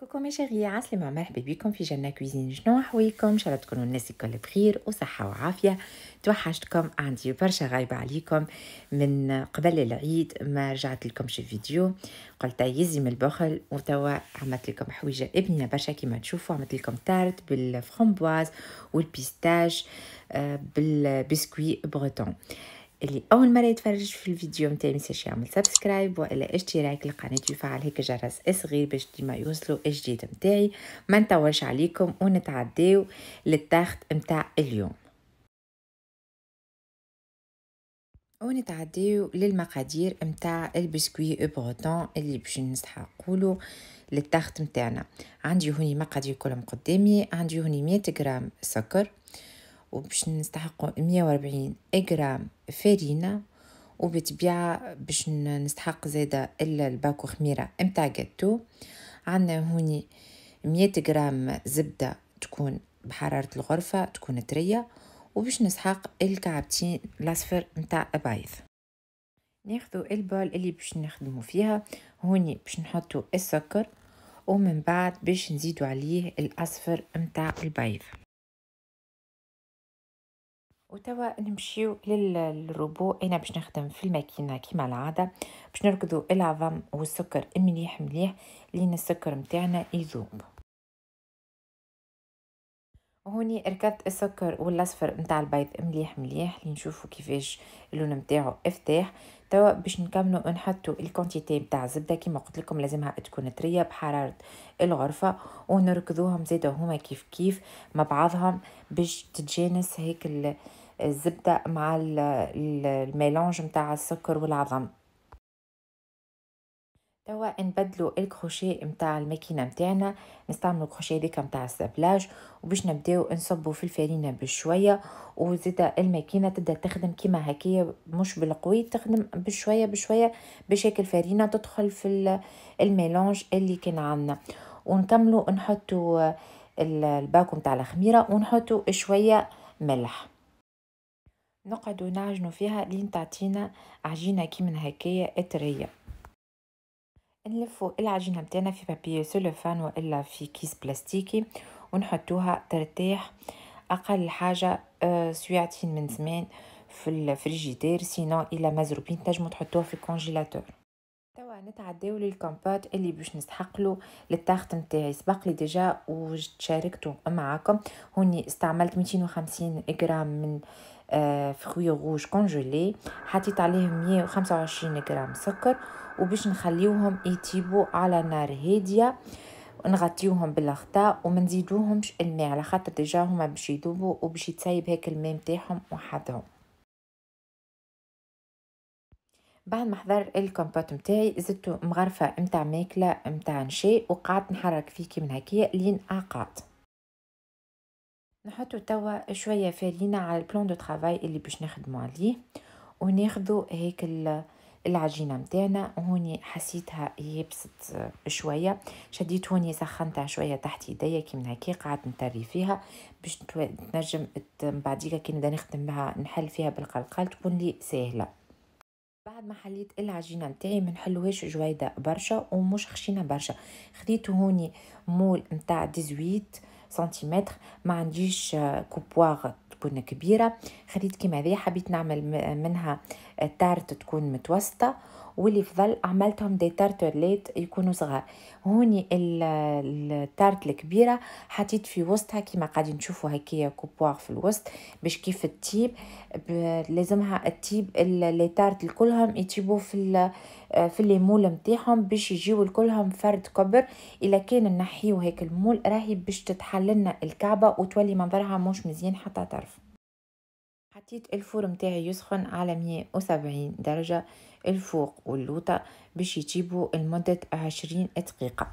كوكو مي شيغي عسلامة مرحبا بكم في جنة كويزين شنو حوايجكم إن شاء الله تكونوا الناس الكل بخير وصحة وعافية توحشتكم عندي برشا غايبة عليكم من قبل العيد ما رجعت لكمش فيديو قلت يزي من البخل وتوا عملت لكم حويجة ابنة برشا كيما تشوفوا عملت لكم تارت بالفخمبواز والبيستاج آه، بالبسكوي بغتون اللي اول مره يتفرج في الفيديو نتاعي ينساش يعمل سبسكرايب والا اشتراك للقناه ويفعل هيك جرس صغير باش ديما يوصلوا الجديد نتاعي ما نطولش عليكم ونتعداو للتخت نتاع اليوم ونتعديو للمقادير متاع البسكوي بروتون اللي باش نسحقولو للتخت متاعنا عندي هوني مقادير كلهم قدامي عندي هوني 100 غرام سكر وباش نستحقوا 140 غرام فارينة وبتبيع باش نستحق زادة إلا الباكو خميرة متاع جاتو عندنا هوني 100 غرام زبدة تكون بحرارة الغرفة تكون طرية وباش نسحق الكعبتين الأصفر متاع البيض ناخذ البول اللي باش نخدمو فيها هوني باش نحطو السكر ومن بعد باش نزيدو عليه الأصفر متاع البيض وتوا نمشيو للروبو انا باش نخدم في الماكينه كيما العاده باش نركضو العظم والسكر مليح مليح لين السكر متاعنا يذوب هوني ركبت السكر والاصفر نتاع البيض مليح مليح لنشوفو كيفاش اللون نتاعو افتاح توا باش نكملو نحطو الكونتيتي نتاع الزبده كيما قلت لكم لازمها تكون طريه بحراره الغرفه ونركضوهم زيدا هما كيف كيف مع بعضهم باش تتجانس هيك الزبدة مع الميلانج متاع السكر والعظم توا نبدلو الكروشيه متاع الماكينه متاعنا نستعملو الكروشيه ديكا متاع السابلاج وباش نبداو نصبو في الفارينة بشويه وزيدا الماكينه تبدا تخدم كيما هكايا مش بالقوي تخدم بشويه بشويه باش هيك الفرينه تدخل في الميلانج اللي كان عندنا ونكملو نحطو الباكو متاع الخميره ونحطو شويه ملح نقعدو نعجنو فيها لين تعطينا عجينة كي من هكايا اترية نلفو العجينة متاعنا في بابي سولوفان وإلا في كيس بلاستيكي ونحطوها ترتاح أقل حاجة آه، سويعتين من زمان في الفريجيدير سينو إلا مزروبين تنجمو تحطوها في الكونجيلاتور توا نتعداو للكامبات اللي باش نستحقلو للتاخت نتاعي سبق لي ديجا وشاركتو معاكم هوني استعملت 250 غرام من آه، فخوي غوج كونجولي حطيت عليهم 125 غرام سكر وباش نخليوهم يطيبو على نار هاديه نغطيوهم بالاخطاء وما نزيدوهمش الماء على خاطر ديجا هما باش يذوبوا وباش يتسيب هيك الماء نتاعهم وحدهم بعد ما حضر الكومبوت متاعي زدت مغرفة متاع ماكلة متاع نشاء وقعدت نحرك فيه كيما هكيا لين أقعد نحطو توا شوية فارينة على البلان دو ترافاي اللي باش نخدمو عليه وناخدو هيك العجينة متاعنا هوني حسيتها يبست شوية شديت هوني سخنتها شوية تحت يديا كيما هكا قعدت نتري فيها باش تنجم بعديكا كي نبدا نخدم بها نحل فيها بالقلقال تكون لي ساهله بعد ما حليت العجينه نتاعي ما نحلوهاش جويده برشا ومش خشينه برشا خديت هوني مول نتاع 18 سنتيمتر ما عنديش آه، كوبواغ تكون كبيره خديت كيما هذه حبيت نعمل منها آه، تارت تكون متوسطه واللي فضل عملتهم دي تارتوليت يكونوا صغار هوني التارت الكبيره حطيت في وسطها كيما قاعدين نشوفوا هكايا كوبوار في الوسط باش كيف التيب لازمها التيب لي تارت الكلهم يتيبوا في في الليمول نتاعهم باش يجيو الكلهم فرد كبر الا كان نحيو هيك المول راهي باش تتحل لنا الكعبه وتولي منظرها مش مزيان حتى طرف حطيت الفور متاعي يسخن على 170 درجة الفوق واللوطة باش يجيبوا لمدة 20 دقيقة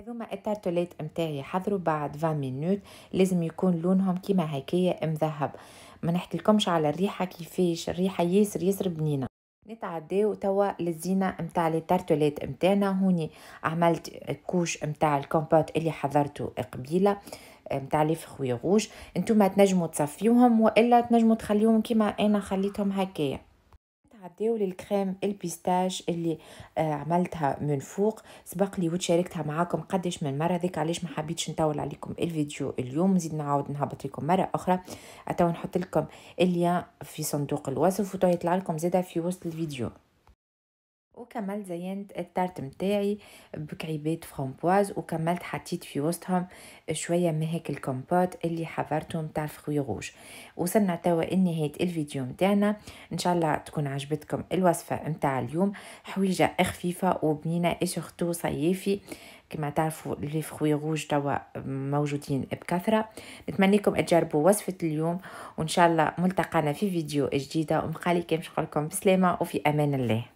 هذوما التارتوليت متاعي حضروا بعد 20 مينوت لازم يكون لونهم كيما هكايا مذهب ما نحكيلكمش على الريحة كيفاش الريحة ياسر ياسر بنينة نتعداو توا للزينة متاع لي تارتوليت متاعنا هوني عملت كوش متاع الكومبوت اللي حضرته قبيله نتاع آه، لي فخوي غوج نتوما تنجموا تصفيوهم والا تنجموا تخليوهم كيما انا خليتهم هكايا نتعداو للكريم البيستاج اللي آه عملتها من فوق سبق لي وتشاركتها معاكم قداش من مره ذيك علاش ما حبيتش نطول عليكم الفيديو اليوم نزيد نعاود نهبط لكم مره اخرى اتو نحط لكم اللين في صندوق الوصف وتو يطلع لكم زاده في وسط الفيديو وكملت زينت التارت متاعي بكعيبات فرامبواز وكملت حطيت في وسطهم شويه من هيك الكومبوت اللي حضرته نتاع الفخوي روج وصلنا توا لنهايه الفيديو متاعنا ان شاء الله تكون عجبتكم الوصفه نتاع اليوم حويجه خفيفه وبنينه سورتو صيفي كما تعرفوا لي فخوي روج توا موجودين بكثره نتمنى لكم تجربوا وصفه اليوم وان شاء الله ملتقانا في فيديو جديده ومقالي كان نشكركم بسلامه وفي امان الله